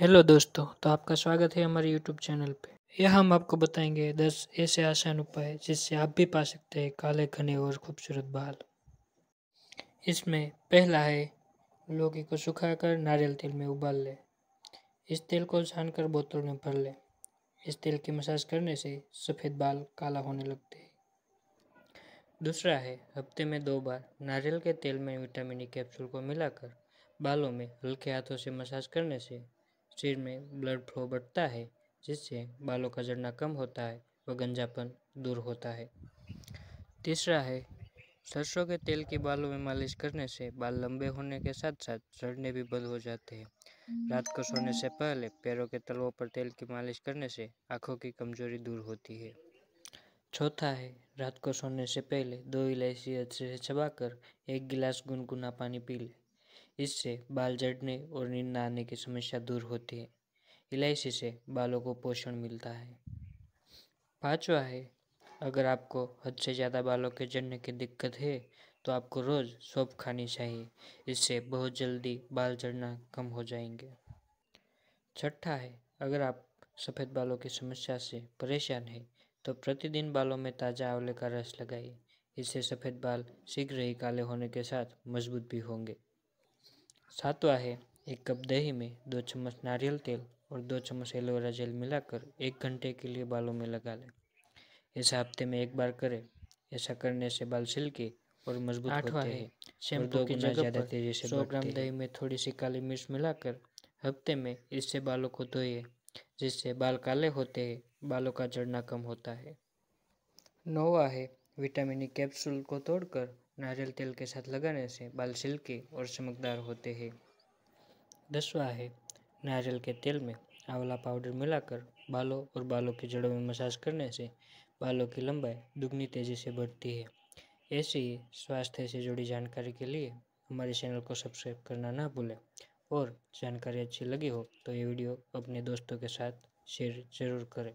hello दोस्तों तो आपका स्वागत है हमारे यूट्यूब चैनल पे यह हम आपको बताएंगे दस ऐसे आसान उपाय जिससे आप भी पा सकते हैं काले घने और खूबसूरत बाल इसमें पहला है लौकी को सुखाकर नारियल तेल में उबाल लें इस तेल को छानकर बोतल में भर लें इस तेल की मसाज करने से सफ़ेद बाल काला होने लगते हैं दूसरा है हफ्ते में दो बार नारियल के तेल में विटामिन ई e कैप्सूल को मिलाकर बालों में हल्के हाथों से मसाज करने से शरीर में ब्लड फ्लो बढ़ता है जिससे बालों का झड़ना कम होता है व गंजापन दूर होता है तीसरा है सरसों के तेल की बालों में मालिश करने से बाल लंबे होने के साथ साथ झड़ने भी बंद हो जाते हैं रात को सोने से पहले पैरों के तलवों पर तेल की मालिश करने से आंखों की कमजोरी दूर होती है चौथा है रात को सोने से पहले दो इलायची अच्छे से चबाकर एक गिलास गुनगुना पानी पी लें इससे बाल जड़ने और नींद आने की समस्या दूर होती है इलायची से बालों को पोषण मिलता है पांचवा है अगर आपको हद से ज़्यादा बालों के जड़ने की दिक्कत है तो आपको रोज़ सौंप खानी चाहिए इससे बहुत जल्दी बाल जड़ना कम हो जाएंगे छठा है अगर आप सफ़ेद बालों की समस्या से परेशान हैं तो प्रतिदिन बालों में ताज़ा आंवले का रस लगाइए इससे सफ़ेद बाल शीघ्र ही काले होने के साथ मजबूत भी होंगे सातवा है एक कप दही में दो चम्मच नारियल तेल और दो चम्मच एलोवेरा जेल मिलाकर एक घंटे के लिए बालों में लगा लें ऐसा हफ्ते में एक बार करें ऐसा करने से बाल सिल्के और मजबूत होते हैं शैम्पू की जगह से सौ ग्राम दही में थोड़ी सी काली मिर्च मिलाकर हफ्ते में इससे बालों को धोए जिससे बाल काले होते हैं बालों का जड़ना कम होता है नौवा है विटामिन ई कैप्सूल को तोड़कर नारियल तेल के साथ लगाने से बाल सिल्के और चमकदार होते हैं दसवा है नारियल के तेल में आंवला पाउडर मिलाकर बालों और बालों की जड़ों में मसाज करने से बालों की लंबाई दुगनी तेज़ी से बढ़ती है ऐसे ही स्वास्थ्य से जुड़ी जानकारी के लिए हमारे चैनल को सब्सक्राइब करना ना भूलें और जानकारी अच्छी लगी हो तो ये वीडियो अपने दोस्तों के साथ शेयर ज़रूर करें